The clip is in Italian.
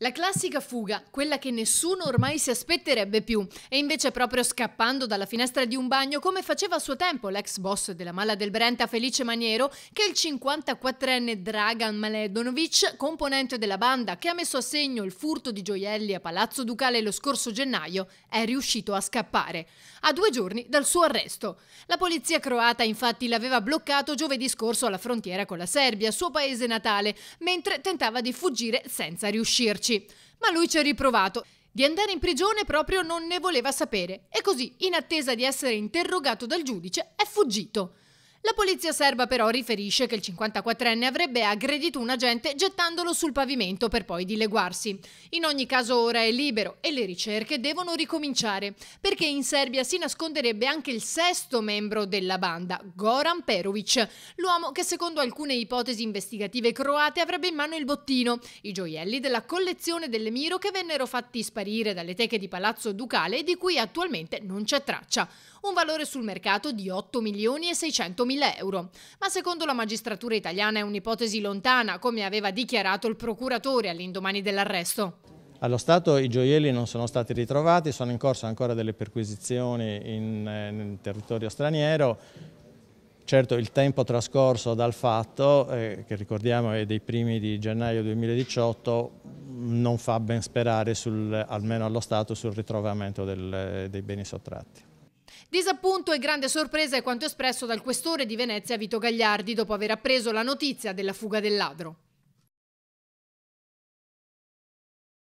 La classica fuga, quella che nessuno ormai si aspetterebbe più, e invece proprio scappando dalla finestra di un bagno come faceva a suo tempo l'ex boss della Mala del Brenta Felice Maniero, che il 54enne Dragan Maledonovic, componente della banda che ha messo a segno il furto di gioielli a Palazzo Ducale lo scorso gennaio, è riuscito a scappare, a due giorni dal suo arresto. La polizia croata infatti l'aveva bloccato giovedì scorso alla frontiera con la Serbia, suo paese natale, mentre tentava di fuggire senza riuscirci crederci, ma lui ci ha riprovato. Di andare in prigione proprio non ne voleva sapere e così, in attesa di essere interrogato dal giudice, è fuggito. La polizia serba però riferisce che il 54enne avrebbe aggredito un agente gettandolo sul pavimento per poi dileguarsi. In ogni caso ora è libero e le ricerche devono ricominciare, perché in Serbia si nasconderebbe anche il sesto membro della banda, Goran Perovic, l'uomo che secondo alcune ipotesi investigative croate avrebbe in mano il bottino, i gioielli della collezione dell'Emiro che vennero fatti sparire dalle teche di Palazzo Ducale e di cui attualmente non c'è traccia. Un valore sul mercato di 8 milioni e 600 milioni 5.000 euro. Ma secondo la magistratura italiana è un'ipotesi lontana, come aveva dichiarato il procuratore all'indomani dell'arresto. Allo Stato i gioielli non sono stati ritrovati, sono in corso ancora delle perquisizioni in, in eh, territorio straniero. Certo il tempo trascorso dal fatto, eh, che ricordiamo è dei primi di gennaio 2018, non fa ben sperare, sul, almeno allo Stato, sul ritrovamento del, dei beni sottratti. Disappunto e grande sorpresa è quanto espresso dal questore di Venezia Vito Gagliardi dopo aver appreso la notizia della fuga del ladro.